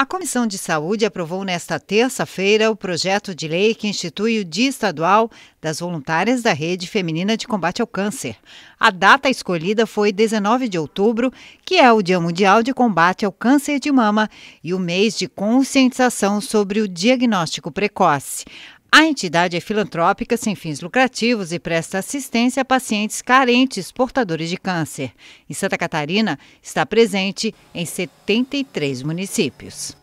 A Comissão de Saúde aprovou nesta terça-feira o projeto de lei que institui o Dia Estadual das Voluntárias da Rede Feminina de Combate ao Câncer. A data escolhida foi 19 de outubro, que é o Dia Mundial de Combate ao Câncer de Mama e o mês de conscientização sobre o diagnóstico precoce. A entidade é filantrópica sem fins lucrativos e presta assistência a pacientes carentes portadores de câncer. E Santa Catarina está presente em 73 municípios.